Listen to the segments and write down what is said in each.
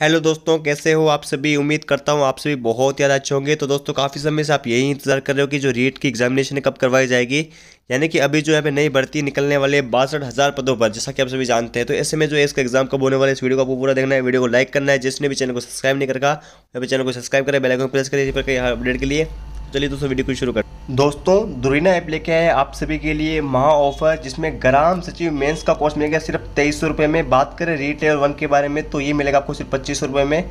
hello दोस्तों कैसे हो आप सभी उम्मीद करता हूँ आप सभी बहुत ज़्यादा अच्छे होंगे तो दोस्तों काफ़ी समय से आप यही इंतजार कर रहे हो कि जो रीट की एग्जामिनेशन कब करवाई जाएगी यानी कि अभी जो यहाँ पे नई भर्ती निकलने वाले बासठ हज़ार पदों पर जैसा कि आप सभी जानते हैं तो ऐसे में जो इसका एग्जाम कब होने वाले इस वीडियो को आपको पूरा देखना है वीडियो को लाइक करना है जिसने भी चैनल को सब्सक्राइब नहीं करा यहाँ चैनल को सब्सक्राइब करें बेलाइकन प्रेस करें इसी यहाँ अपडेट के लिए चलिए दोस्तों वीडियो को शुरू कर दोस्तों दुरीना ऐप लेके आए आप सभी के लिए महा ऑफर जिसमें ग्राम सचिव मेंस का कोर्स मिलेगा सिर्फ तेईस सौ रुपये में बात करें रीट लेवल वन के बारे में तो ये मिलेगा आपको सिर्फ पच्चीस सौ रुपये में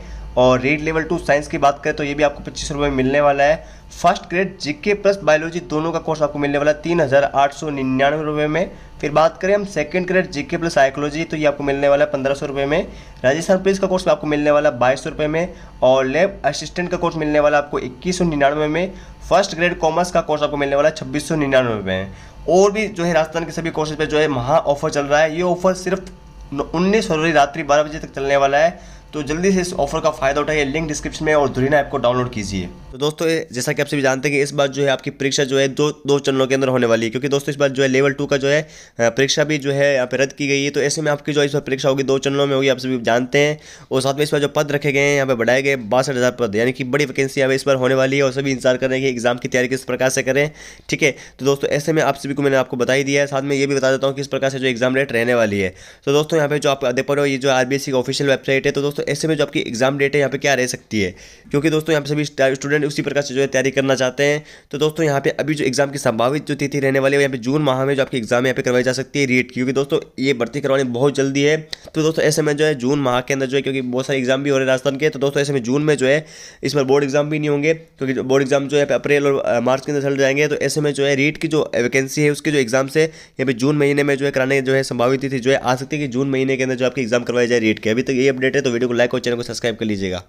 और रीड लेवल टू साइंस की बात करें तो ये भी आपको पच्चीस रुपये में मिलने वाला है first grade GK plus biology दोनों का कोर्स आपको मिलने वाला है तीन हज़ार आठ सौ निन्यानवे रुपये में फिर बात करें हम second grade GK plus psychology तो ये आपको मिलने वाला है पंद्रह सौ रुपये में राजस्थान पुलिस का कोर्स आपको मिलने वाला है बाईस सौ रुपये में और लैब असिस्टेंट का कोर्स मिलने वाला आपको इक्कीस सौ निन्यानवे में फर्स्ट ग्रेड कॉमर्स का कोर्स आपको मिलने वाला है छब्बीस सौ निन्यानवे रुपये है और भी जो है राजस्थान के सभी कोर्सेज पे जो है महा ऑफर चल रहा है ये ऑफर सिर्फ उन्नीस फरवरी रात्रि बारह बजे तक चलने वाला है तो जल्दी से इस ऑफर का फायदा उठाइए लिंक डिस्क्रिप्शन में और दुरीना ऐप को डाउनलोड कीजिए तो दोस्तों जैसा कि आप सभी जानते हैं कि इस बार जो है आपकी परीक्षा जो है दो दो चरणों के अंदर होने वाली है क्योंकि दोस्तों इस बार जो है लेवल टू का जो है परीक्षा भी जो है यहाँ पर रद्द की गई है तो ऐसे में आपकी जो इस बार परीक्षा होगी दो चरणों में होगी आप सभी जानते हैं और साथ में इस बार जो पद रखे गए हैं यहाँ पर बढ़ाए गए बासठ हज़ार पद यानी कि बड़ी वैकेंसी यहाँ इस बार होने वाली है और सभी इंतजार कर रहे हैं कि एग्जाम की तैयारी किस प्रकार से करें ठीक है तो दोस्तों ऐसे में आप सभी को मैंने आपको बताई दिया है साथ में ये भी बता देता हूँ किस प्रकार से जो एग्जाम डेट रहने वाली है तो दोस्तों यहाँ पर जो आप देख पा रहे हो ये जो आर की ऑफिशियल वेबसाइट है तो दोस्तों दोस्तों ऐसे में जो आपकी एग्जाम डेट है यहाँ पे क्या रह सकती है क्योंकि दोस्तों यहाँ पे सभी स्टूडेंट उसी प्रकार से जो है तैयारी करना चाहते हैं तो दोस्तों यहाँ पे अभी जो एग्जाम की संभावित जो तिथि रहने वाली है यहाँ पे जून माह में जो आपकी एग्जाम यहाँ पे करवाई जा सकती है रीट क्योंकि दोस्तों ये भर्ती करवानी बहुत जल्दी है तो दोस्तों ऐसे में जो है जून माह के अंदर जो है क्योंकि बहुत सारे एग्जाम भी हो रहे राजस्थान के तो दोस्तों ऐसे में जून में जो है इस बार बोर्ड एग्जाम भी नहीं होंगे क्योंकि बोर्ड एग्जाम जो है अप्रैल और मार्च के अंदर चल जाएंगे तो ऐसे में जो है रीट की जो वैकेंसी है उसके जो एग्जाम से यहाँ पे जून महीने में जो है कराने जो है संभावित तिथि जो है आ सकती है कि जून महीने के अंदर जो आपकी एग्जाम करवाई जाए रीट के अभी तक ये अपडेट है तो वीडियो लाइक और चैनल को सब्सक्राइब कर लीजिएगा